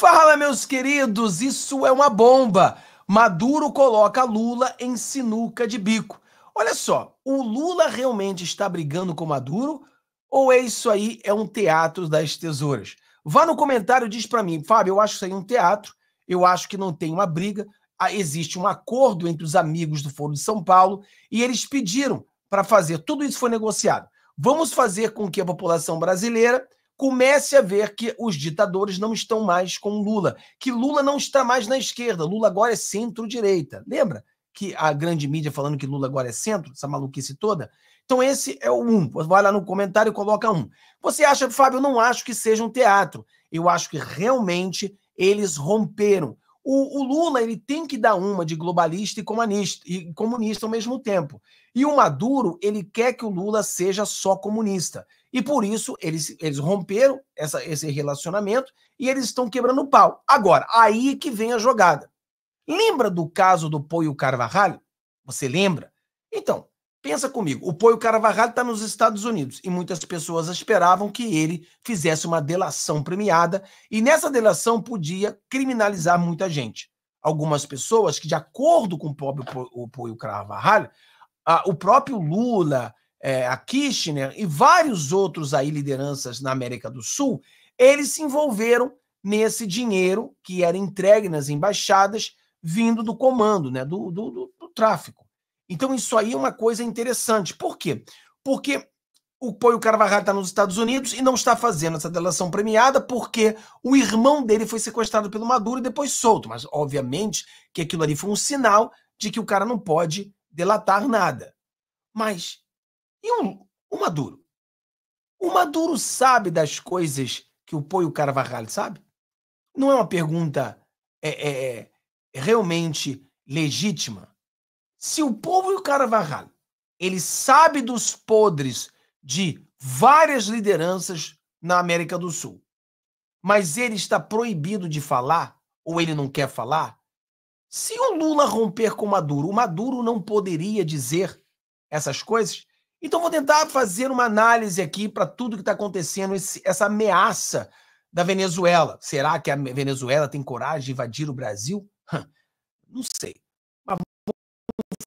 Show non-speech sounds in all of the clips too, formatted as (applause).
Fala, meus queridos, isso é uma bomba. Maduro coloca Lula em sinuca de bico. Olha só, o Lula realmente está brigando com Maduro ou é isso aí é um teatro das tesouras? Vá no comentário e diz para mim, Fábio, eu acho isso aí um teatro, eu acho que não tem uma briga, ah, existe um acordo entre os amigos do Foro de São Paulo e eles pediram para fazer, tudo isso foi negociado. Vamos fazer com que a população brasileira comece a ver que os ditadores não estão mais com Lula, que Lula não está mais na esquerda, Lula agora é centro-direita. Lembra que a grande mídia falando que Lula agora é centro, essa maluquice toda? Então esse é o um. Vai lá no comentário e coloca um. Você acha, Fábio, eu não acho que seja um teatro. Eu acho que realmente eles romperam. O, o Lula ele tem que dar uma de globalista e comunista, e comunista ao mesmo tempo. E o Maduro ele quer que o Lula seja só comunista. E por isso eles, eles romperam essa, esse relacionamento e eles estão quebrando o pau. Agora, aí que vem a jogada. Lembra do caso do Poio Carvajal? Você lembra? Então, pensa comigo. O Poio Carvajal está nos Estados Unidos e muitas pessoas esperavam que ele fizesse uma delação premiada e nessa delação podia criminalizar muita gente. Algumas pessoas que, de acordo com o próprio Poio Carvajal, a, o próprio Lula é, a Kirchner e vários outros aí lideranças na América do Sul, eles se envolveram nesse dinheiro que era entregue nas embaixadas vindo do comando, né, do, do, do, do tráfico. Então isso aí é uma coisa interessante. Por quê? Porque o Poio Carvajal está nos Estados Unidos e não está fazendo essa delação premiada porque o irmão dele foi sequestrado pelo Maduro e depois solto. Mas, obviamente, que aquilo ali foi um sinal de que o cara não pode delatar nada. Mas e o Maduro? O Maduro sabe das coisas que o Poio Carvajal sabe? Não é uma pergunta é, é, é, é realmente legítima. Se o povo e o Carvajal ele sabe dos podres de várias lideranças na América do Sul, mas ele está proibido de falar ou ele não quer falar, se o Lula romper com o Maduro, o Maduro não poderia dizer essas coisas? Então, vou tentar fazer uma análise aqui para tudo que está acontecendo, esse, essa ameaça da Venezuela. Será que a Venezuela tem coragem de invadir o Brasil? Não sei. Mas vamos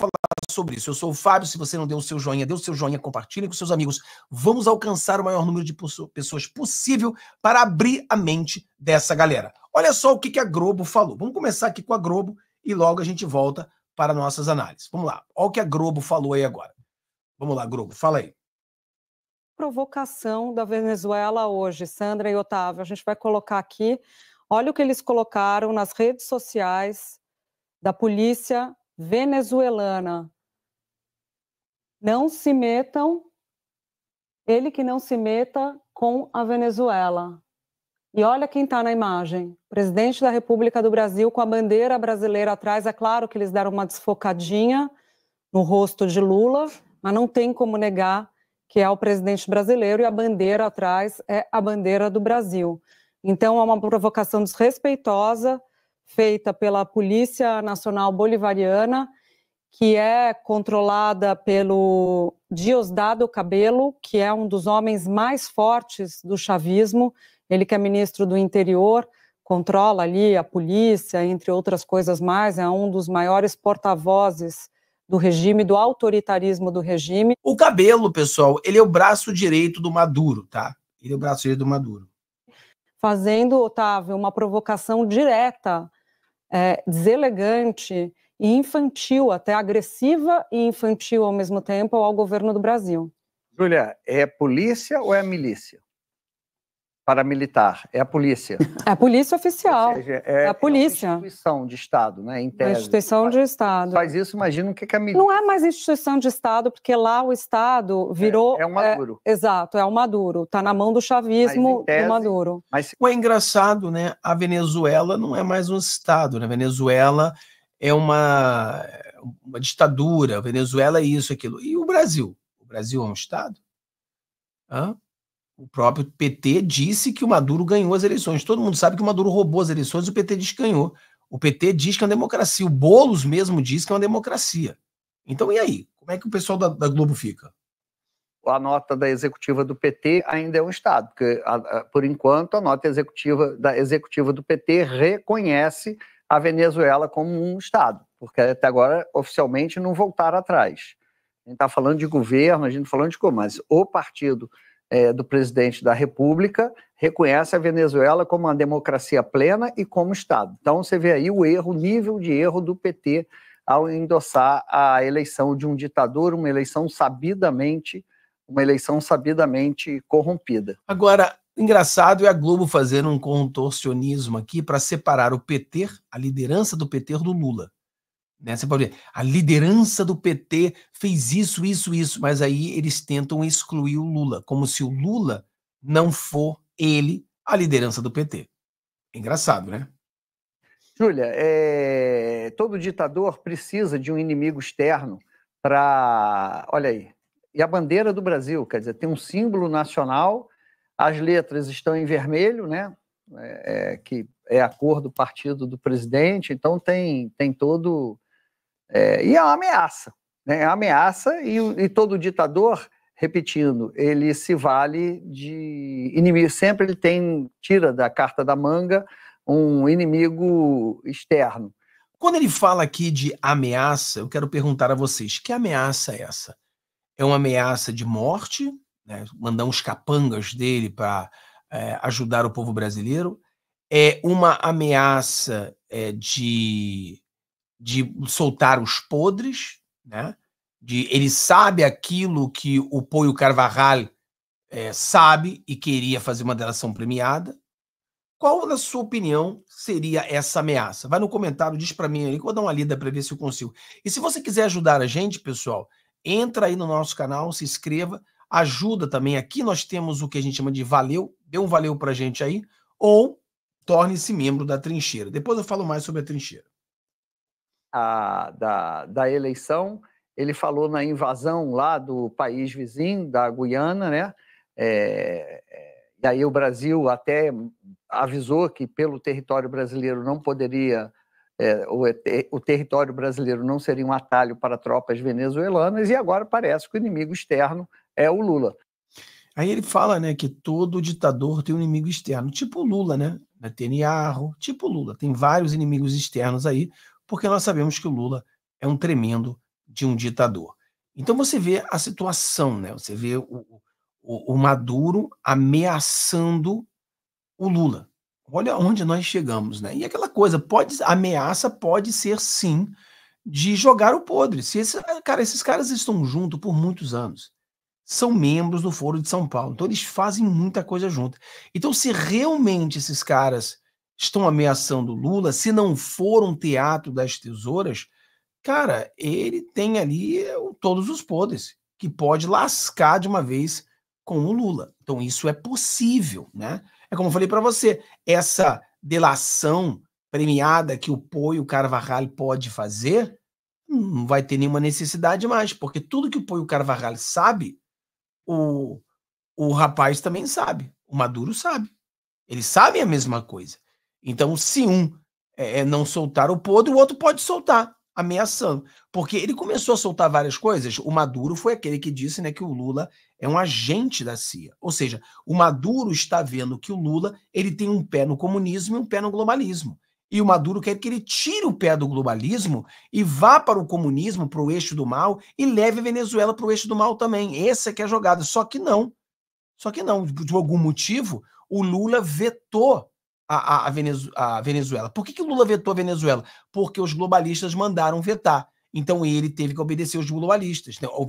falar sobre isso. Eu sou o Fábio. Se você não deu o seu joinha, dê o seu joinha, compartilhe com seus amigos. Vamos alcançar o maior número de pessoas possível para abrir a mente dessa galera. Olha só o que a Globo falou. Vamos começar aqui com a Globo e logo a gente volta para nossas análises. Vamos lá. Olha o que a Globo falou aí agora. Vamos lá, Grupo, fala aí. Provocação da Venezuela hoje, Sandra e Otávio. A gente vai colocar aqui. Olha o que eles colocaram nas redes sociais da polícia venezuelana. Não se metam, ele que não se meta com a Venezuela. E olha quem está na imagem: presidente da República do Brasil com a bandeira brasileira atrás. É claro que eles deram uma desfocadinha no rosto de Lula, mas não tem como negar que é o presidente brasileiro e a bandeira atrás é a bandeira do Brasil. Então é uma provocação desrespeitosa feita pela Polícia Nacional Bolivariana, que é controlada pelo Diosdado Cabelo, que é um dos homens mais fortes do chavismo, ele que é ministro do Interior, controla ali a polícia, entre outras coisas mais, é um dos maiores porta-vozes do regime, do autoritarismo do regime. O cabelo, pessoal, ele é o braço direito do Maduro, tá? Ele é o braço direito do Maduro. Fazendo, Otávio, uma provocação direta, é, deselegante e infantil, até agressiva e infantil ao mesmo tempo, ao governo do Brasil. Júlia, é polícia ou é milícia? paramilitar, é a polícia. (laughs) É a polícia oficial. Seja, é, é, a polícia. É uma instituição de Estado, né? Em tese. instituição faz, de Estado. Faz isso, imagina o que, que a milícia. Não é mais instituição de Estado, porque lá o Estado é, virou. É, é o Maduro. É, exato, é o Maduro. Está na mão do chavismo tese, do Maduro. Mas o é engraçado, né? A Venezuela não é mais um Estado, né? A Venezuela é uma, uma ditadura, a Venezuela é isso, aquilo. E o Brasil? O Brasil é um Estado? Hã? o próprio PT disse que o Maduro ganhou as eleições. Todo mundo sabe que o Maduro roubou as eleições, o PT diz que ganhou. O PT diz que é uma democracia. O Boulos mesmo diz que é uma democracia. Então, e aí? Como é que o pessoal da, da Globo fica? A nota da executiva do PT ainda é um Estado, porque, a, a, por enquanto, a nota executiva da executiva do PT reconhece a Venezuela como um Estado, porque até agora, oficialmente, não voltaram atrás. A gente está falando de governo, a gente está falando de como, mas o partido é, do presidente da República reconhece a Venezuela como uma democracia plena e como Estado. Então você vê aí o erro, o nível de erro do PT ao endossar a eleição de um ditador, uma eleição sabidamente, uma eleição sabidamente corrompida. Agora, engraçado é a Globo fazendo um contorcionismo aqui para separar o PT, a liderança do PT do Lula. Né? Você pode ver, a liderança do PT fez isso, isso, isso, mas aí eles tentam excluir o Lula, como se o Lula não for ele a liderança do PT. É engraçado, né? Júlia, é... todo ditador precisa de um inimigo externo para. Olha aí. E a bandeira do Brasil, quer dizer, tem um símbolo nacional, as letras estão em vermelho, né? É, é que é a cor do partido do presidente, então tem, tem todo é, e é uma ameaça. Né? É uma ameaça, e, e todo ditador, repetindo, ele se vale de inimigo. Sempre ele tem, tira da carta da manga um inimigo externo. Quando ele fala aqui de ameaça, eu quero perguntar a vocês: que ameaça é essa? É uma ameaça de morte? Né? Mandar uns capangas dele para é, ajudar o povo brasileiro? É uma ameaça é, de de soltar os podres, né? De, ele sabe aquilo que o Poio Carvajal é, sabe e queria fazer uma delação premiada. Qual, na sua opinião, seria essa ameaça? Vai no comentário, diz para mim aí, que eu vou dar uma lida para ver se eu consigo. E se você quiser ajudar a gente, pessoal, entra aí no nosso canal, se inscreva, ajuda também. Aqui nós temos o que a gente chama de valeu, dê um valeu para gente aí, ou torne-se membro da trincheira. Depois eu falo mais sobre a trincheira a, da, da eleição, ele falou na invasão lá do país vizinho, da Guiana, né? É, é e aí o Brasil até avisou que pelo território brasileiro não poderia, é, o, o, território brasileiro não seria um atalho para tropas venezuelanas, e agora parece que o inimigo externo é o Lula. Aí ele fala né, que todo ditador tem um inimigo externo, tipo o Lula, né? Netanyahu, tipo Lula, tem vários inimigos externos aí, porque nós sabemos que o Lula é um tremendo de um ditador. Então você vê a situação, né? Você vê o, o, o Maduro ameaçando o Lula. Olha onde nós chegamos, né? E aquela coisa, pode ameaça pode ser sim de jogar o podre. Se esse, cara, esses caras estão juntos por muitos anos. São membros do Foro de São Paulo. Então eles fazem muita coisa junto. Então se realmente esses caras estão ameaçando Lula, se não for um teatro das tesouras, cara, ele tem ali eh, todos os poderes que pode lascar de uma vez com o Lula. Então isso é possível, né? É como eu falei para você, essa delação premiada que o Poio Carvajal pode fazer, não vai ter nenhuma necessidade mais, porque tudo que o Poio Carvajal sabe, o, o rapaz também sabe, o Maduro sabe. Eles sabem a mesma coisa. Então, se um é, é, não soltar o podre, o outro pode soltar, ameaçando. Porque ele começou a soltar várias coisas. O Maduro foi aquele que disse né, que o Lula é um agente da CIA. Ou seja, o Maduro está vendo que o Lula ele tem um pé no comunismo e um pé no globalismo. E o Maduro quer que ele tire o pé do globalismo e vá para o comunismo, para o eixo do mal, e leve a Venezuela para o eixo do mal também. Essa é que é a jogada. Só que não. Só que não. Por algum motivo, o Lula vetou a, a, a Venezuela. Por que, que Lula vetou a Venezuela? Porque os globalistas mandaram vetar. Então ele teve que obedecer os globalistas. Então, ao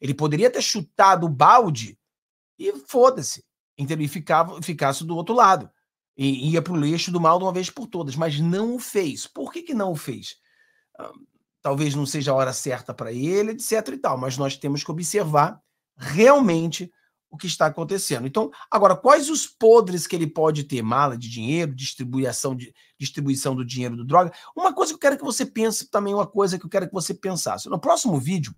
ele poderia ter chutado o balde e foda-se. Então ele ficava, ficasse do outro lado. E ia para o lixo do mal de uma vez por todas. Mas não o fez. Por que, que não o fez? Ah, talvez não seja a hora certa para ele, etc. e tal. Mas nós temos que observar realmente o que está acontecendo. Então, agora, quais os podres que ele pode ter? Mala de dinheiro, distribuição, de, distribuição do dinheiro do droga. Uma coisa que eu quero que você pense, também uma coisa que eu quero que você pensasse. No próximo vídeo,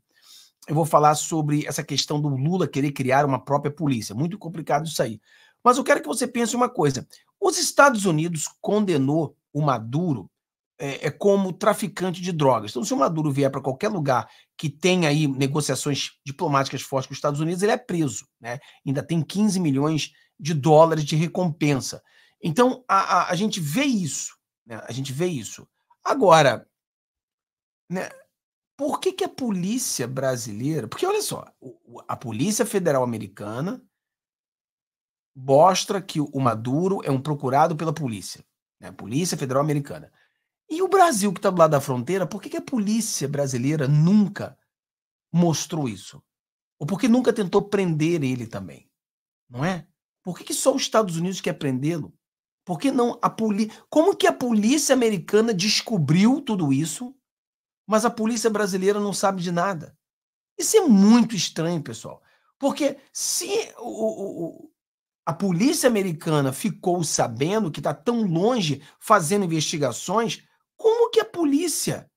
eu vou falar sobre essa questão do Lula querer criar uma própria polícia. Muito complicado isso aí. Mas eu quero que você pense uma coisa. Os Estados Unidos condenou o Maduro é, é, como traficante de drogas. Então, se o Maduro vier para qualquer lugar que tenha aí negociações diplomáticas fortes com os Estados Unidos, ele é preso. Né? Ainda tem 15 milhões de dólares de recompensa. Então, a, a, a gente vê isso. Né? A gente vê isso. Agora, né, por que, que a polícia brasileira. Porque olha só, a Polícia Federal Americana mostra que o Maduro é um procurado pela polícia, né? Polícia Federal Americana. E o Brasil, que está do lado da fronteira, por que, que a polícia brasileira nunca mostrou isso? Ou por que nunca tentou prender ele também? Não é? Por que, que só os Estados Unidos quer prendê-lo? Por que não a polícia. Como que a polícia americana descobriu tudo isso, mas a polícia brasileira não sabe de nada? Isso é muito estranho, pessoal. Porque se o, o, a polícia americana ficou sabendo que está tão longe fazendo investigações, como que a polícia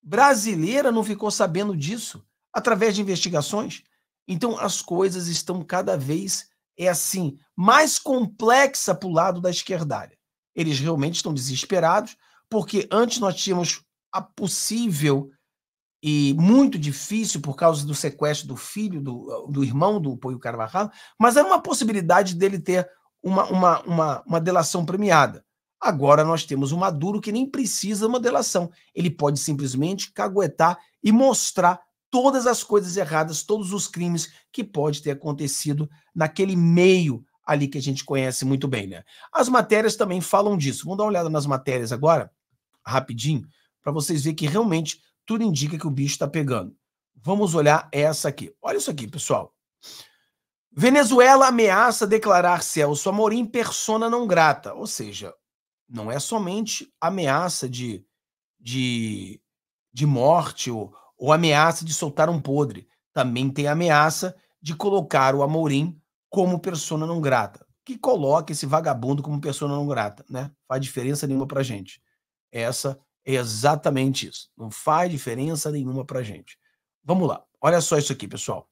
brasileira não ficou sabendo disso através de investigações? Então as coisas estão cada vez é assim mais complexa para o lado da esquerdalha. Eles realmente estão desesperados porque antes nós tínhamos a possível e muito difícil por causa do sequestro do filho, do, ah, do irmão do Poio Carvajal, mas era uma possibilidade dele ter uma, uma, uma, uma delação premiada. Agora nós temos um Maduro que nem precisa de uma delação. Ele pode simplesmente caguetar e mostrar todas as coisas erradas, todos os crimes que pode ter acontecido naquele meio ali que a gente conhece muito bem, né? As matérias também falam disso. Vamos dar uma olhada nas matérias agora, rapidinho, para vocês verem que realmente tudo indica que o bicho está pegando. Vamos olhar essa aqui. Olha isso aqui, pessoal. Venezuela ameaça declarar Celso Amorim persona não grata, ou seja, não é somente ameaça de, de, de morte ou, ou ameaça de soltar um podre. Também tem ameaça de colocar o Amorim como persona não grata. Que coloca esse vagabundo como persona não grata, né? Faz diferença nenhuma pra gente. Essa é exatamente isso. Não faz diferença nenhuma pra gente. Vamos lá. Olha só isso aqui, pessoal.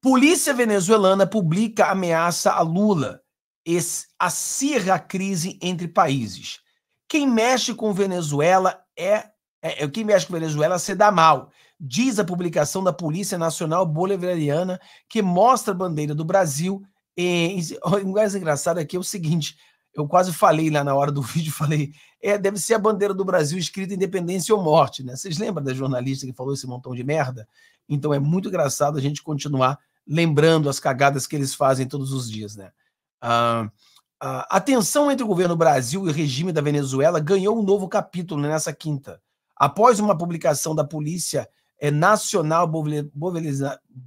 Polícia venezuelana publica ameaça a Lula esse, acirra a crise entre países. Quem mexe com Venezuela é, é, é quem mexe com Venezuela se dá mal, diz a publicação da Polícia Nacional Bolivariana que mostra a bandeira do Brasil. E, e, (laughs) o mais engraçado aqui é o seguinte: eu quase falei lá na hora do (laughs) vídeo, falei, é, deve ser a bandeira do Brasil escrita independência ou morte, né? Vocês lembram da jornalista que falou esse montão de merda? Então é muito engraçado a gente continuar lembrando as cagadas que eles fazem todos os dias, né? Ah, a tensão entre o governo Brasil e o regime da Venezuela ganhou um novo capítulo né, nessa quinta. Após uma publicação da Polícia eh, Nacional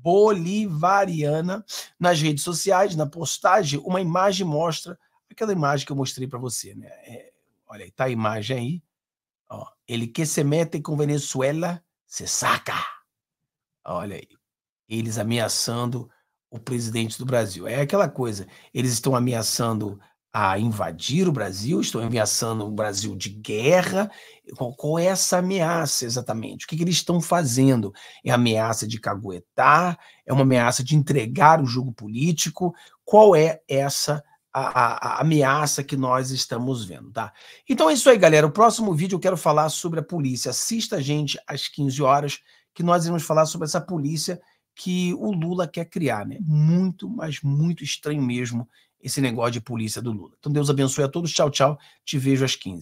Bolivariana nas redes sociais, na postagem, uma imagem mostra aquela imagem que eu mostrei para você. Né? É, olha aí, tá a imagem aí. Ó, ele que se mete com Venezuela, se saca. Olha aí. Eles ameaçando o presidente do Brasil. É aquela coisa, eles estão ameaçando a invadir o Brasil, estão ameaçando o Brasil de guerra. Qual, qual é essa ameaça exatamente? O que, que, eles estão fazendo? É ameaça de caguetar? É uma ameaça de entregar o jogo político? Qual é essa a, a, a ameaça que nós estamos vendo, tá? Então é isso aí, galera. O próximo vídeo eu quero falar sobre a polícia. Assista a gente às 15 horas, que nós iremos falar sobre essa polícia que o Lula quer criar, né? Muito, mas muito estranho mesmo esse negócio de polícia do Lula. Então Deus abençoe a todos. Tchau, tchau. Te vejo às 15.